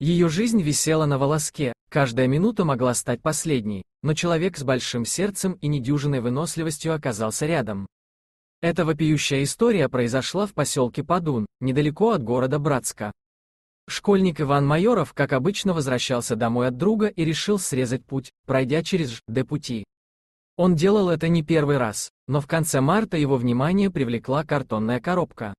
Ее жизнь висела на волоске, каждая минута могла стать последней, но человек с большим сердцем и недюжиной выносливостью оказался рядом. Эта вопиющая история произошла в поселке Падун, недалеко от города Братска. Школьник Иван Майоров, как обычно, возвращался домой от друга и решил срезать путь, пройдя через Ж.Д. пути. Он делал это не первый раз, но в конце марта его внимание привлекла картонная коробка.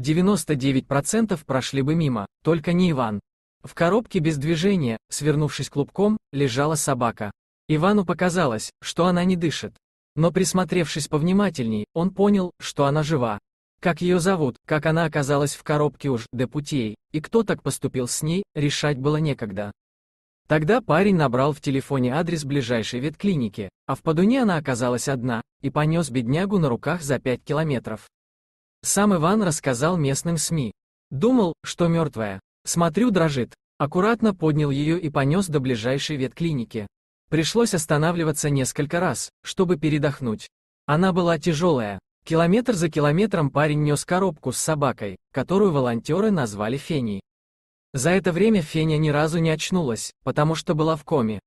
99% прошли бы мимо, только не Иван, в коробке без движения, свернувшись клубком, лежала собака. Ивану показалось, что она не дышит. Но присмотревшись повнимательней, он понял, что она жива. Как ее зовут, как она оказалась в коробке уж де путей, и кто так поступил с ней, решать было некогда. Тогда парень набрал в телефоне адрес ближайшей ветклиники, а в Падуне она оказалась одна, и понес беднягу на руках за 5 километров. Сам Иван рассказал местным СМИ. Думал, что мертвая, Смотрю, дрожит. Аккуратно поднял ее и понес до ближайшей ветклиники. Пришлось останавливаться несколько раз, чтобы передохнуть. Она была тяжелая. Километр за километром парень нес коробку с собакой, которую волонтеры назвали Феней. За это время Феня ни разу не очнулась, потому что была в коме.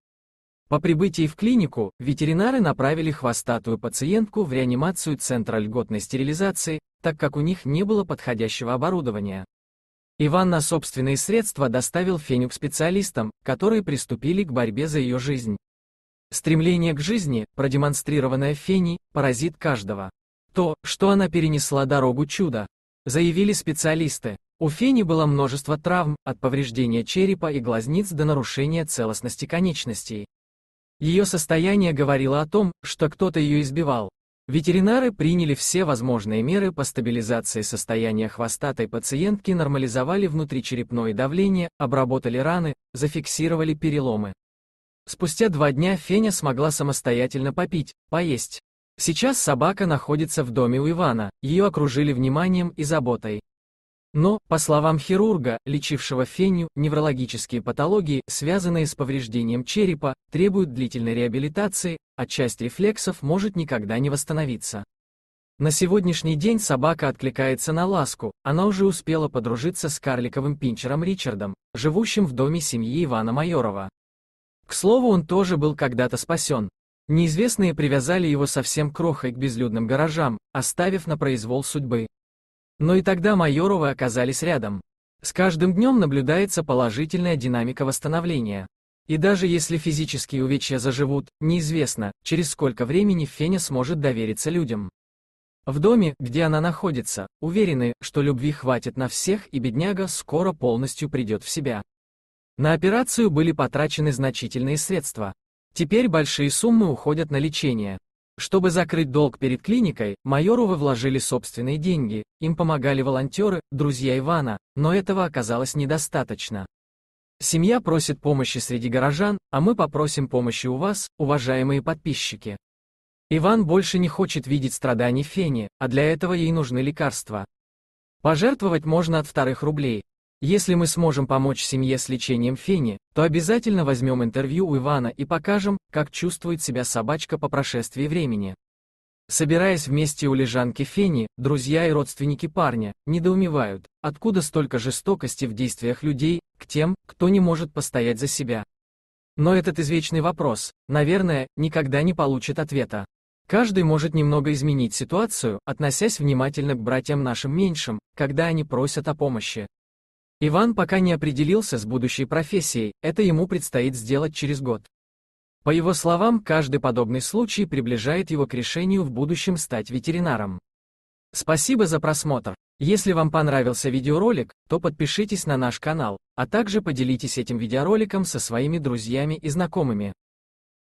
По прибытии в клинику, ветеринары направили хвостатую пациентку в реанимацию центра льготной стерилизации, так как у них не было подходящего оборудования. Иван на собственные средства доставил Феню к специалистам, которые приступили к борьбе за ее жизнь. Стремление к жизни, продемонстрированное Феней, поразит каждого. То, что она перенесла дорогу чуда, заявили специалисты. У Фени было множество травм, от повреждения черепа и глазниц до нарушения целостности конечностей. Ее состояние говорило о том, что кто-то ее избивал. Ветеринары приняли все возможные меры по стабилизации состояния хвостатой пациентки, нормализовали внутричерепное давление, обработали раны, зафиксировали переломы. Спустя два дня Феня смогла самостоятельно попить, поесть. Сейчас собака находится в доме у Ивана, ее окружили вниманием и заботой. Но, по словам хирурга, лечившего Феню, неврологические патологии, связанные с повреждением черепа, требуют длительной реабилитации, а часть рефлексов может никогда не восстановиться. На сегодняшний день собака откликается на ласку, она уже успела подружиться с карликовым пинчером Ричардом, живущим в доме семьи Ивана Майорова. К слову, он тоже был когда-то спасен. Неизвестные привязали его совсем крохой к безлюдным гаражам, оставив на произвол судьбы. Но и тогда майоровы оказались рядом. С каждым днем наблюдается положительная динамика восстановления. И даже если физические увечья заживут, неизвестно, через сколько времени Феня сможет довериться людям. В доме, где она находится, уверены, что любви хватит на всех и бедняга скоро полностью придет в себя. На операцию были потрачены значительные средства. Теперь большие суммы уходят на лечение, чтобы закрыть долг перед клиникой, Майоровы вложили собственные деньги, им помогали волонтеры, друзья Ивана, но этого оказалось недостаточно. Семья просит помощи среди горожан, а мы попросим помощи у вас, уважаемые подписчики. Иван больше не хочет видеть страданий Фени, а для этого ей нужны лекарства. Пожертвовать можно от вторых рублей, если мы сможем помочь семье с лечением фени, то обязательно возьмем интервью у Ивана и покажем, как чувствует себя собачка по прошествии времени. Собираясь вместе у лежанки Фени, друзья и родственники парня недоумевают, откуда столько жестокости в действиях людей к тем, кто не может постоять за себя. Но этот извечный вопрос, наверное, никогда не получит ответа. Каждый может немного изменить ситуацию, относясь внимательно к братьям нашим меньшим, когда они просят о помощи. Иван пока не определился с будущей профессией, это ему предстоит сделать через год. По его словам, каждый подобный случай приближает его к решению в будущем стать ветеринаром. Спасибо за просмотр. Если вам понравился видеоролик, то подпишитесь на наш канал, а также поделитесь этим видеороликом со своими друзьями и знакомыми.